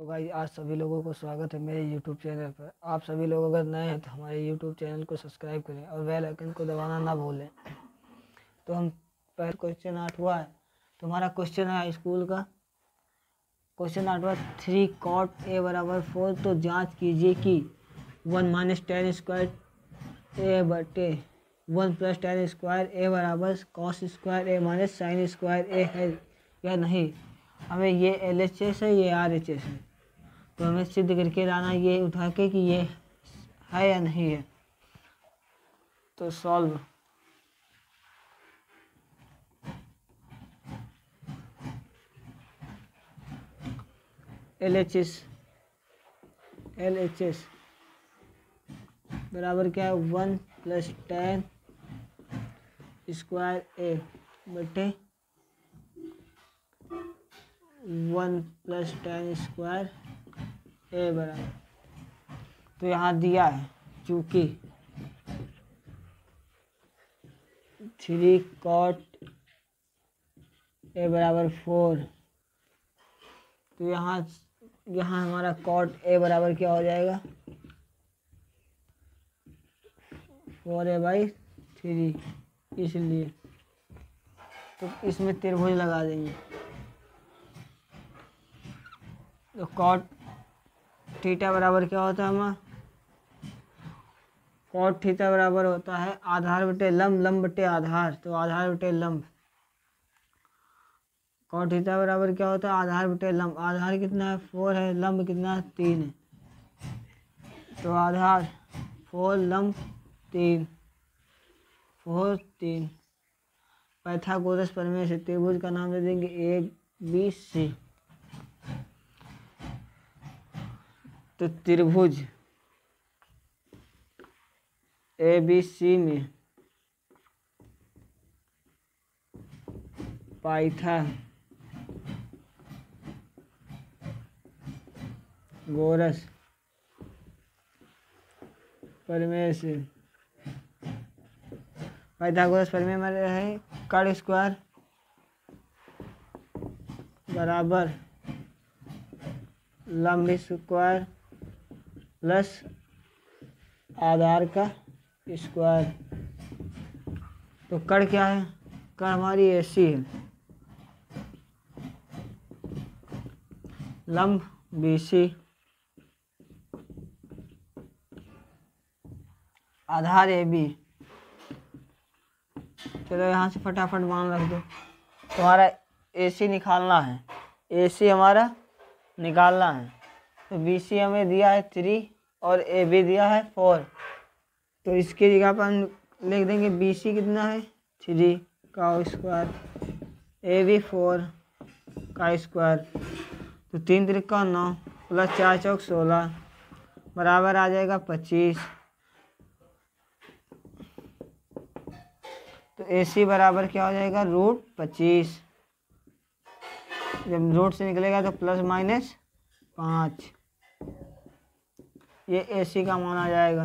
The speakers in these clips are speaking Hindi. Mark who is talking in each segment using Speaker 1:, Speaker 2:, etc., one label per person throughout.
Speaker 1: तो भाई आज सभी लोगों को स्वागत है मेरे यूट्यूब चैनल पर आप सभी लोग अगर नए हैं तो हमारे यूट्यूब चैनल को सब्सक्राइब करें और बेल आइकन को दबाना ना भूलें तो हम पहले क्वेश्चन आठ हुआ है तो हमारा क्वेश्चन है स्कूल का क्वेश्चन आठ हुआ थ्री कॉट ए बराबर फोर तो जाँच कीजिए कि one minus tan square A बटे one plus tan square A बराबर cos square A minus sine square A है या नहीं हमें ये एल एच एस है ये आर एच एस है तो हमें सिद्ध करके लाना ये उठा के कि ये है या नहीं है तो solve L H S L H S बराबर क्या है one plus tan square A बटे one plus tan square A बराबर तो यहाँ दिया है चूँकि थ्री कॉट ए बराबर फोर तो यहाँ यहाँ हमारा कॉट ए बराबर क्या हो जाएगा फोर ए बाई थ्री इसलिए तो इसमें त्रिभुज लगा देंगे तो कॉट थीटा बराबर क्या होता है हमारा कॉट थीटा बराबर होता है आधार बटे लम्ब लम्ब बटे आधार तो आधार बटे लम्ब कॉट थीटा बराबर क्या होता है आधार बटे लम्ब आधार कितना है फोर है लम्ब कितना है तीन है तो आधार फोर लम्ब तीन फोर तीन पैथागोरस परमेश त्रिभुज का नाम दे देंगे ए बी सी तो त्रिभुज ए बी सी में पाइथा गोरस परमेश पाइथागोरस परमे में है कड़ स्क्वायर बराबर लंबी स्क्वायर प्लस आधार का स्क्वायर तो कर क्या है कर हमारी ऐसी है लंब B C Aadhaar A B चलो यहाँ से फटाफट मान रख दो तुम्हारा ए सी निकालना है ए सी हमारा निकालना है तो बी सी हमें दिया है थ्री और ए बी दिया है फोर तो इसकी जगह पर हम लिख देंगे बी सी कितना है थ्री का स्क्वायर ए बी फोर का स्क्वायर तो तीन तिरका नौ प्लस चार चौक सोलह बराबर आ जाएगा पच्चीस तो ए सी बराबर क्या हो जाएगा रूट पच्चीस जब रूट से निकलेगा तो प्लस माइनस पाँच ये एसी का माना जाएगा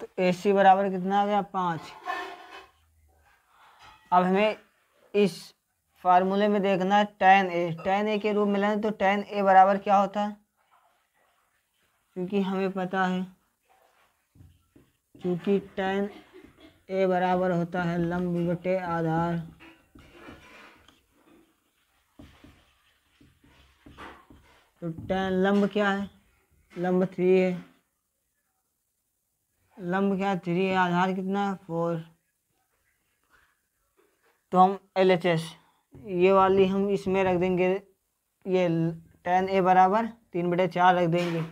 Speaker 1: तो एसी बराबर कितना आ गया पाँच अब हमें इस फार्मूले में देखना है टेन ए टेन ए के रूप में लें तो टेन ए बराबर क्या होता है क्योंकि हमें पता है क्योंकि टेन ए बराबर होता है लंब बटे आधार तो टेन लंब क्या है लंब थ्री है लंब क्या है थ्री है आधार कितना है फोर तो हम एल एच एस ये वाली हम इसमें रख देंगे ये टेन ए बराबर तीन बटे चार रख देंगे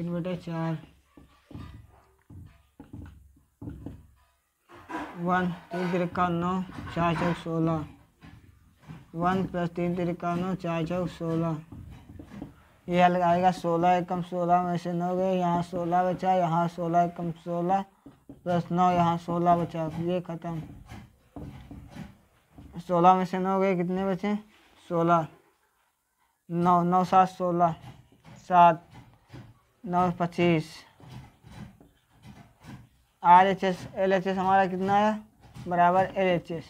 Speaker 1: तीन बटे चार वन तीन तिरका नौ चार चौक सोलह वन प्लस तीन तिरका नौ चार चौक सोलह यह लगाएगा सोलह एकम सोलह में से नौ गए यहाँ सोलह बचा यहाँ सोलह एकम सोलह प्लस नौ यहाँ सोलह बचा ये ख़त्म सोलह में से नौ गए कितने बचे सोलह नौ नौ सात सोलह सात नौ पच्चीस R H S L H S हमारा कितना है बराबर एल एच एस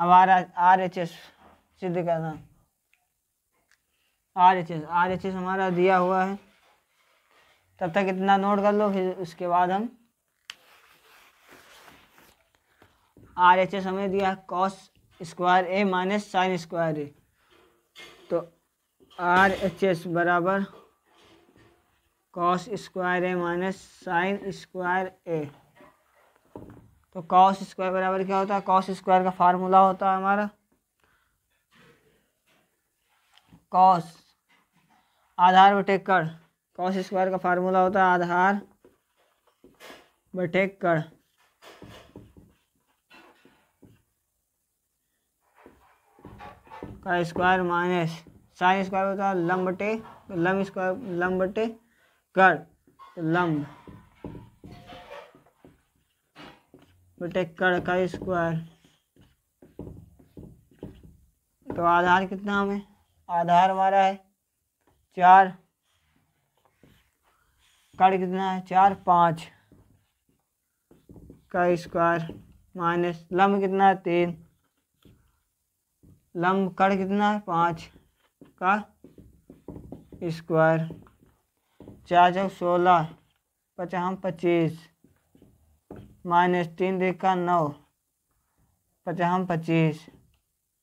Speaker 1: अब आर आर एच एस सिद्ध करना R H S R H S हमारा दिया हुआ है तब तक इतना नोट कर लो फिर उसके बाद हम आर एच एस हमें दिया cos square A minus sine square A तो आर एच एस बराबर cos square A minus sine square A तो कॉस स्क्वायर बराबर क्या होता है कॉस स्क्वायर का फार्मूला होता है हमारा कॉस आधार बटे कर कॉस स्क्वायर का फार्मूला होता है आधार बटे कर का स्क्वायर माइनस साइन स्क्वायर होता है लम्ब बटे स्क्वायर लम्ब बटे कर लंब बेटे कर का स्क्वायर तो आधार कितना हमें आधार हमारा है चार कर कितना है चार पाँच का स्क्वायर माइनस लंब कितना है तीन लम्ब कर कितना है पाँच का स्क्वायर चार चौक सोलह पचहम पच्चीस माइनस तीन देखा नौ पचहम पच्चीस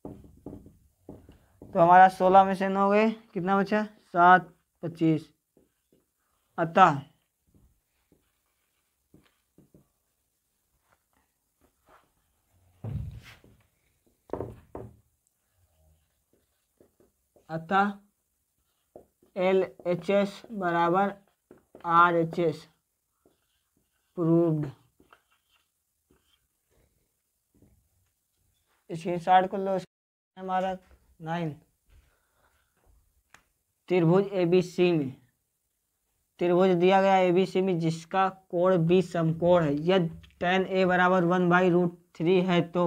Speaker 1: तो हमारा सोलह में से नौ गए कितना बचा सात पच्चीस अतः अतः एल एच एस बराबर R H S proved screenshot कर लो हमारा नाइन त्रिभुज ए बी सी में त्रिभुज दिया गया ए बी सी में जिसका कोण बी समकोण है यदि टेन ए बराबर वन बाई रूट थ्री है तो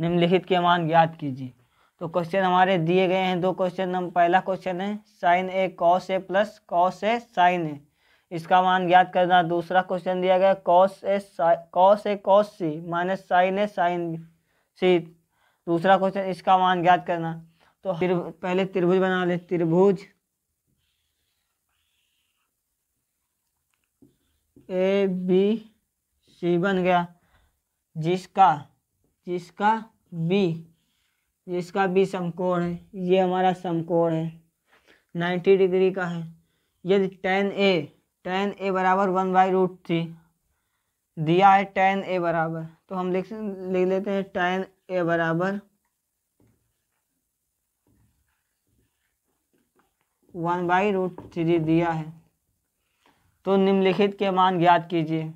Speaker 1: निम्नलिखित के मान ज्ञात कीजिए तो क्वेश्चन हमारे दिए गए हैं दो क्वेश्चन हम पहला क्वेश्चन है sine A cos A plus cos A sine A इसका मान ज्ञात करना दूसरा क्वेश्चन दिया गया cos A cos A cos C minus sine A sine C दूसरा क्वेश्चन इसका मान ज्ञात करना तो पहले त्रिभुज बना ले त्रिभुज ए बी सी बन गया जिसका जिसका बी जिसका भी समकोण है ये हमारा समकोण है नाइन्टी डिग्री का है यदि टेन ए टेन ए बराबर वन बाई रूट थ्री दिया है टेन ए बराबर तो हम लिख लिख लेते हैं टेन ए बराबर वन बाई रूट थ्री दिया है तो निम्नलिखित के मान ज्ञात कीजिए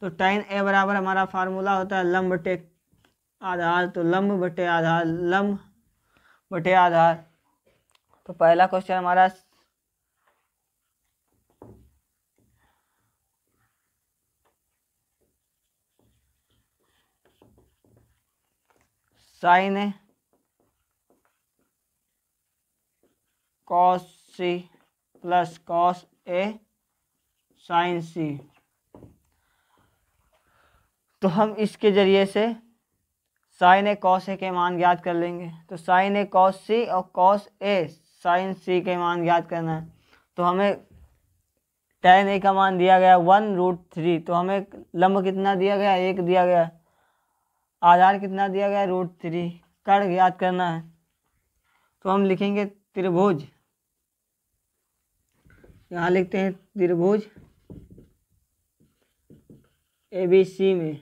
Speaker 1: तो टेन ए बराबर हमारा फार्मूला होता है लंब टेक आधार तो लंब बटे आधार लंब बटे आधार तो पहला क्वेश्चन हमारा sine cos C plus cos A sine C तो हम इसके ज़रिए से साइन ए कॉस ए के मान ज्ञात कर लेंगे तो साइन ए कॉस सी और कॉस ए साइन सी के मान ज्ञात करना है तो हमें टेन ए का मान दिया गया वन रूट थ्री तो हमें लंब कितना दिया गया एक दिया गया आधार कितना दिया गया रूट थ्री कर ज्ञात करना है तो हम लिखेंगे त्रिभुज यहाँ लिखते हैं त्रिभुज ए बी सी में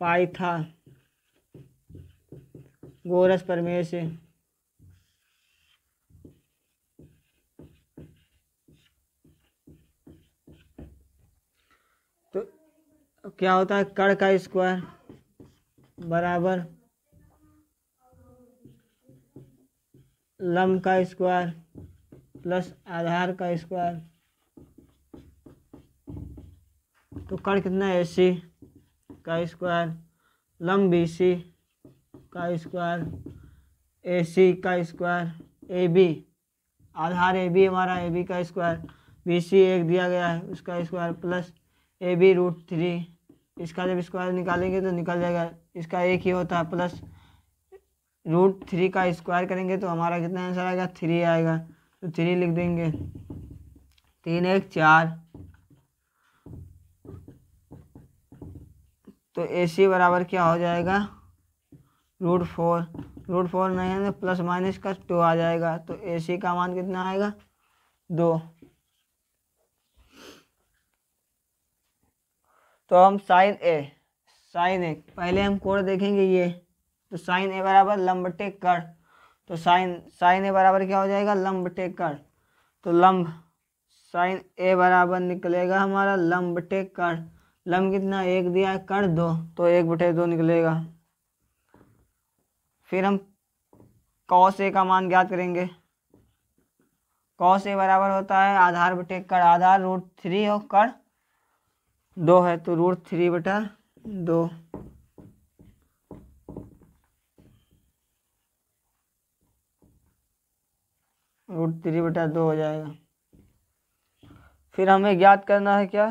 Speaker 1: पाई था गोरस परमेश से तो क्या होता है कड़ का स्क्वायर बराबर लम का स्क्वायर प्लस आधार का स्क्वायर तो कड़ कितना है ऐसी का स्क्वायर लंग बी सी का स्क्वायर ए सी का स्क्वायर ए बी आधार ए बी हमारा ए बी का स्क्वायर बी सी एक दिया गया है उसका square plus A B root three इसका जब स्क्वायर निकालेंगे तो निकल जाएगा इसका एक ही होता है प्लस रूट थ्री का स्क्वायर करेंगे तो हमारा कितना आंसर आएगा थ्री आएगा तो थ्री लिख देंगे तीन एक चार तो ए सी बराबर क्या हो जाएगा रूट फोर रूट फोर नहीं है प्लस तो माइनस का टू आ जाएगा तो ए सी का मान कितना आएगा दो तो हम साइन ए साइन ए पहले हम कोड देखेंगे ये तो साइन ए बराबर लम्ब टेक कर तो साइन साइन ए बराबर क्या हो जाएगा लम्ब टेक कर तो लंब साइन ए बराबर निकलेगा हमारा लंब टेक कर लम कितना एक दिया है कर दो तो एक बटे दो निकलेगा फिर हम कौ से का मान ज्ञात करेंगे कौ से बराबर होता है आधार बटे कर आधार रूट थ्री और कर दो है तो रूट थ्री बटा दो रूट थ्री बटा दो हो जाएगा फिर हमें ज्ञात करना है क्या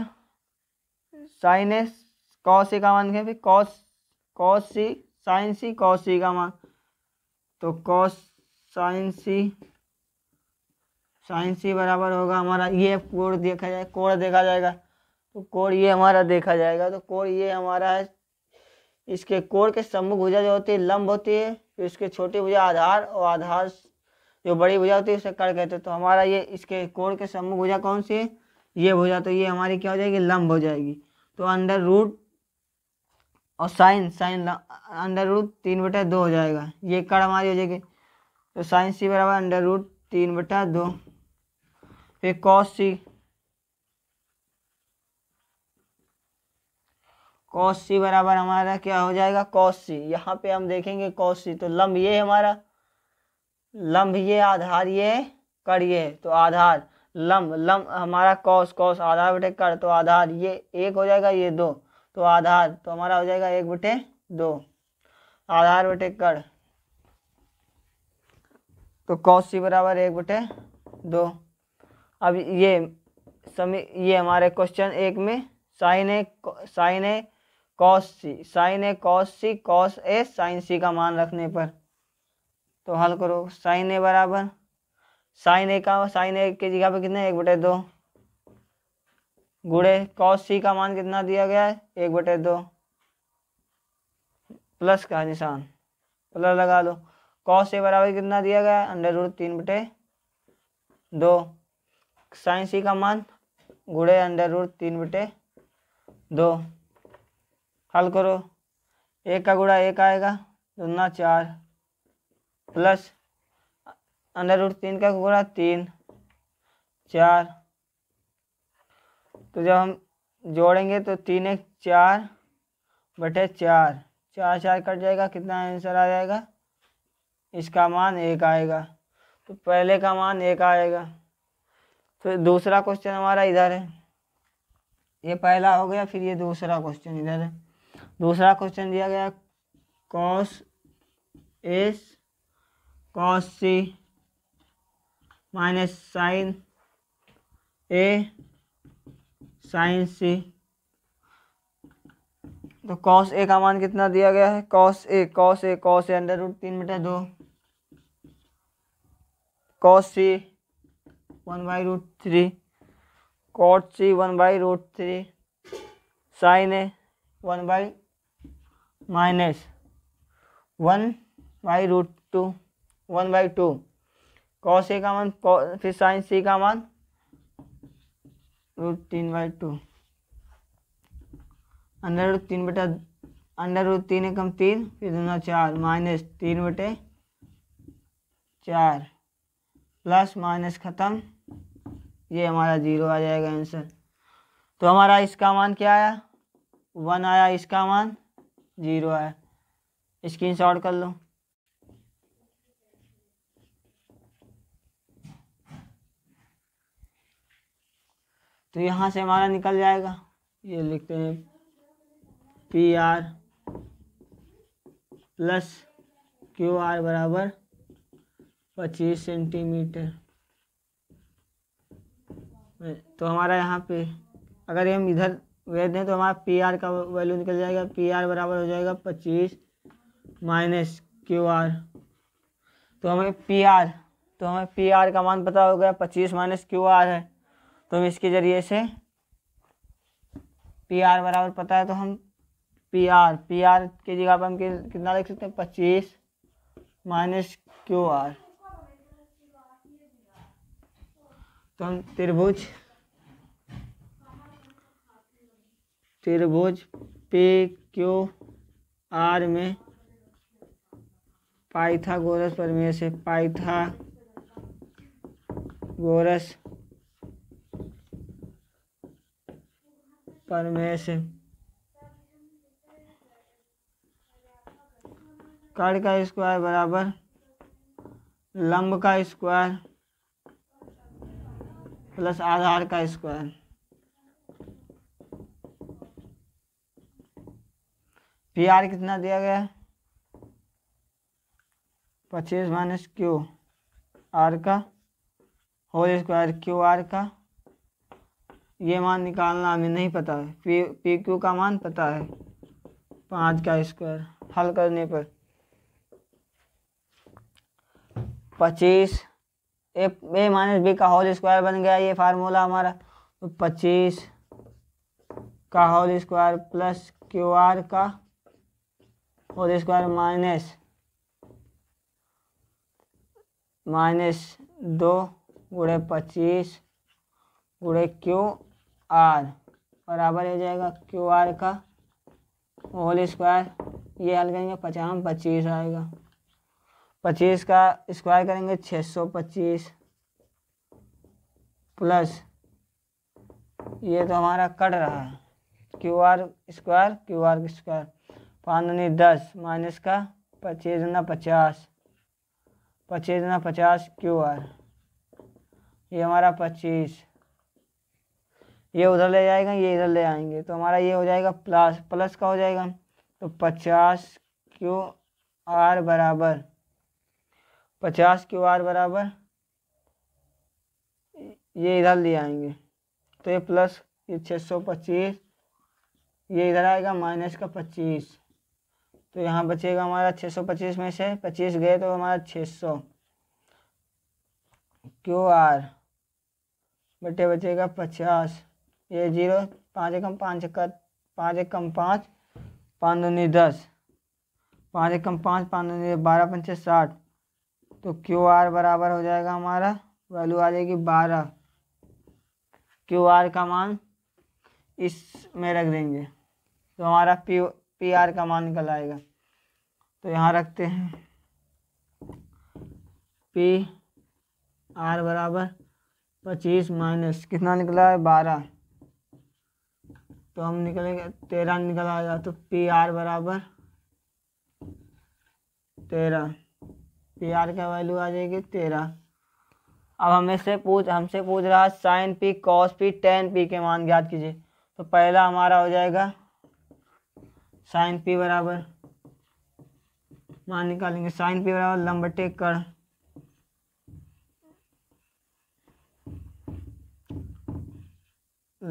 Speaker 1: साइन एस कॉस ए का मान क्या फिर cos cos C sine C cos C का मान तो cos sine C sine C बराबर होगा हमारा ये कोर देखा जाए कोर देखा जाएगा तो कोर ये हमारा देखा जाएगा तो कोर ये हमारा है इसके कोर के सम्मुख भुजा जो होती है लंब होती है फिर इसके छोटी भुजा आधार और आधार जो बड़ी भुजा होती है उसे कर कहते हैं तो हमारा ये इसके कोर के सम्मुख भुजा कौन सी है ये भुजा तो ये हमारी क्या हो जाएगी लंब हो जाएगी तो अंडर रूट और साइन साइन अंडर रूट तीन बटा दो हो जाएगा ये कड़ हमारी हो जाएगी तो साइन सी बराबर अंडर रूट तीन बटा दो फिर कॉस सी कॉस सी बराबर हमारा क्या हो जाएगा कॉस सी यहाँ पे हम देखेंगे कॉस सी तो लंब ये हमारा लंब ये आधार ये कड़ ये तो आधार लम लम हमारा कॉस कॉस आधार बटे कर तो आधार ये एक हो जाएगा ये दो तो आधार तो हमारा हो जाएगा एक बटे दो आधार बटे कर तो कॉस सी बराबर एक बटे दो अब ये समी ये हमारे क्वेश्चन एक में sine A sine A cos C sine A cos C cos A sine C का मान रखने पर तो हल करो साइन ए बराबर साइन ए का साइन ए की जगह पे कितने एक बटे दो गुड़े कॉस सी का मान कितना दिया गया है एक बटे दो प्लस का निशान प्लस लगा दो कॉस ए बराबर कितना दिया गया है अंडर रूट तीन बटे दो साइन सी का मान गुड़े अंडर रूट तीन बटे दो हल करो एक का गुड़ा एक आएगा दुना चार प्लस अंडर रूट तीन का हो तीन चार तो जब हम जोड़ेंगे तो तीन एक चार बटे चार चार चार कट जाएगा कितना आंसर आ जाएगा इसका मान एक आएगा तो पहले का मान एक आएगा तो दूसरा क्वेश्चन हमारा इधर है ये पहला हो गया फिर ये दूसरा क्वेश्चन इधर है दूसरा क्वेश्चन दिया गया cos S cos C minus sine A sine C तो कॉस ए का मान कितना दिया गया है cos A cos A cos A under root तीन बटा दो cos C one by root three cot C one by root three sine A one by minus one by root two one by two cos A का मान फिर साइन सी का मान रूट तीन बाई टू अंडर रूट तीन बटा अंडर रूट तीन एकम तीन फिर दोनों चार माइनस तीन बटे चार प्लस माइनस ख़त्म ये हमारा ज़ीरो आ जाएगा आंसर तो हमारा इसका मान क्या आया वन आया इसका मान ज़ीरो आया स्क्रीन शॉट कर लो तो यहाँ से हमारा निकल जाएगा ये लिखते हैं P R plus Q R बराबर पच्चीस सेंटीमीटर तो हमारा यहाँ पे अगर हम इधर भेज दें तो हमारा पी आर का वैल्यू निकल जाएगा पी आर बराबर हो जाएगा पच्चीस माइनस क्यू आर तो हमें पी आर तो हमें पी आर का मान पता हो गया पच्चीस माइनस क्यू आर है तो हम इसके ज़रिए से पी आर बराबर पता है तो हम पी आर पी आर की जगह पर हम कितना लिख सकते हैं पच्चीस माइनस क्यू आर तो हम त्रिभुज त्रिभुज पी क्यू आर में पाइथागोरस प्रमेय से पाइथागोरस परमेश कर्ण का स्क्वायर बराबर लंब का स्क्वायर प्लस आधार का स्क्वायर पी आर कितना दिया गया पच्चीस माइनस क्यू आर का होल स्क्वायर क्यू आर का ये मान निकालना हमें नहीं पता है पी पी क्यू का मान पता है पाँच का स्क्वायर हल करने पर पच्चीस ए ए माइनस बी का होल स्क्वायर बन गया ये फार्मूला हमारा तो पच्चीस का whole square plus Q R का होल स्क्वायर माइनस माइनस दो गुड़े पच्चीस गुड़े क्यू आर बराबर हो जाएगा क्यू आर का होल स्क्वायर ये हल करेंगे पचास पच्चीस आएगा पच्चीस का स्क्वायर करेंगे छः सौ पच्चीस प्लस ये तो हमारा कट रहा है Q R square Q R square पाँच दूनी दस माइनस का पच्चीस दूना पचास पच्चीस न पचास क्यू आर ये हमारा पच्चीस ये उधर ले जाएगा ये इधर ले आएंगे तो हमारा ये हो जाएगा प्लस प्लस का हो जाएगा तो पचास क्यू आर बराबर पचास क्यू आर बराबर ये इधर ले आएंगे तो ये प्लस ये छः सौ पच्चीस ये इधर आएगा माइनस का पच्चीस तो यहाँ बचेगा हमारा छः सौ पच्चीस में से पच्चीस गए तो हमारा छः सौ क्यू आर बटे बचेगा पचास ये जीरो पाँच एकम पाँच एक पाँच एकम पाँच पाँच दूनी दस पाँच एकम पाँच पाँच दूनी बारह पंचे साठ तो क्यू आर बराबर हो जाएगा हमारा वैल्यू आ जाएगी बारह क्यू आर का मान इस में रख देंगे तो हमारा पी पी आर का मान निकल आएगा तो यहाँ रखते हैं पी आर बराबर पच्चीस माइनस कितना निकला है बारह तो हम निकलेंगे तेरह निकल आएगा तो पी आर बराबर तेरह पी आर का वैल्यू आ जाएगी तेरह अब हमें से पूछ हमसे पूछ रहा है sine P cos P tan P के मान ज्ञात कीजिए तो पहला हमारा हो जाएगा साइन पी बराबर मान निकालेंगे साइन पी बराबर लम्बटे कर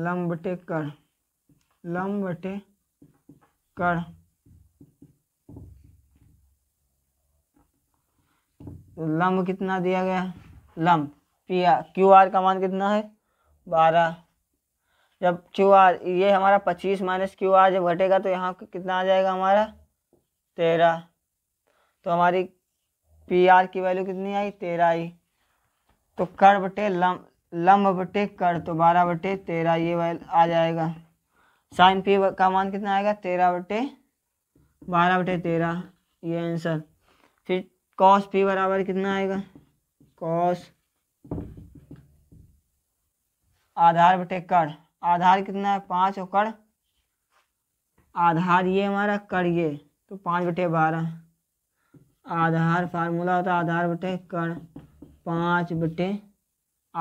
Speaker 1: लम्बटे कर लंब बटे कर लंब कितना दिया गया है लंब पी आर क्यू आर का मान कितना है बारह जब क्यू आर ये हमारा पच्चीस माइनस क्यू आर जब घटेगा तो यहाँ कितना आ जाएगा हमारा तेरह तो हमारी पी आर की वैल्यू कितनी आई तेरह आई तो कर बटे लंब लंब बटे कर तो बारह बटे तेरह ये वैल आ जाएगा साइन पी का मान कितना आएगा तेरह बटे बारह बटे तेरह ये आंसर फिर कॉस पी बराबर कितना आएगा कॉस आधार बटे कर आधार कितना है पाँच और कर आधार ये हमारा कर ये तो पाँच बटे बारह आधार फार्मूला होता है आधार बटे कर पाँच बटे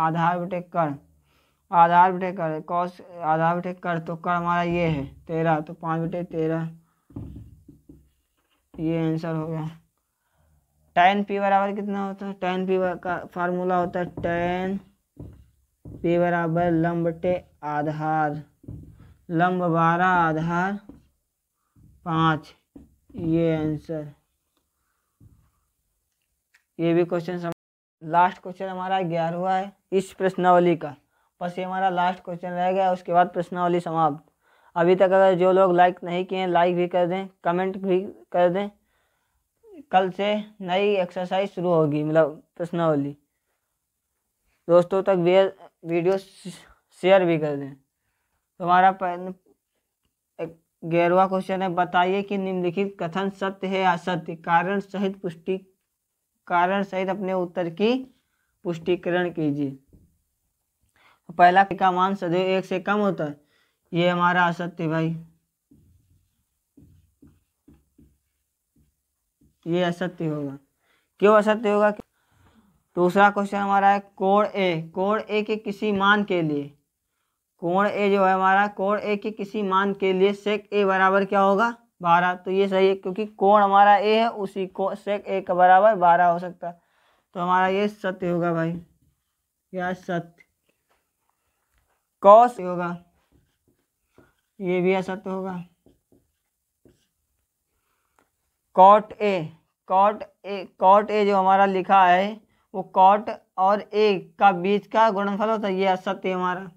Speaker 1: आधार बटे कर आधार बटे कर कॉस आधार बटे कर तो कर हमारा ये है तेरह तो पाँच बटे तेरह ये आंसर हो गया टेन पी बराबर कितना होता है टेन पी का फार्मूला होता है टेन पी बराबर लम बटे आधार लम्ब बारह आधार पाँच ये आंसर ये भी क्वेश्चन लास्ट क्वेश्चन हमारा ग्यारहवा है इस प्रश्नावली का बस ये हमारा लास्ट क्वेश्चन रह गया उसके बाद प्रश्नावली समाप्त अभी तक अगर जो लोग लाइक नहीं किए लाइक भी कर दें कमेंट भी कर दें कल से नई एक्सरसाइज शुरू होगी मतलब प्रश्नावली दोस्तों तक भी वीडियो शेयर भी कर दें तो हमारा गैरवा क्वेश्चन है बताइए कि निम्नलिखित कथन सत्य है असत्य कारण सहित पुष्टि कारण सहित अपने उत्तर की पुष्टिकरण कीजिए तो पहला का मान सदैव एक से कम होता है ये हमारा असत्य भाई ये असत्य होगा क्यों असत्य होगा दूसरा क्वेश्चन हमारा है कोण ए कोण ए के किसी मान के लिए कोण ए जो है हमारा कोण ए के किसी मान के लिए सेक ए बराबर क्या होगा बारह तो ये सही है क्योंकि कोण हमारा ए है उसी को सेक ए का बराबर बारह हो सकता है तो हमारा ये सत्य होगा भाई क्या सत्य कॉस होगा ये भी ऐसा तो होगा cot A cot A cot A जो हमारा लिखा है वो कॉट और ए का बीच का गुणनफल होता है ये असत्य हमारा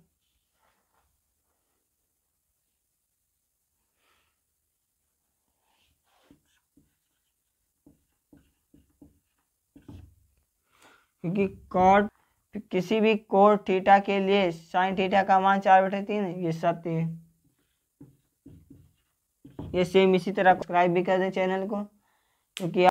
Speaker 1: क्योंकि कॉट किसी भी कोर थीटा के लिए साइन थीटा का मान चार बैठे तीन ये सत्य है ये सेम इसी तरह सब्सक्राइब भी कर दें चैनल को क्योंकि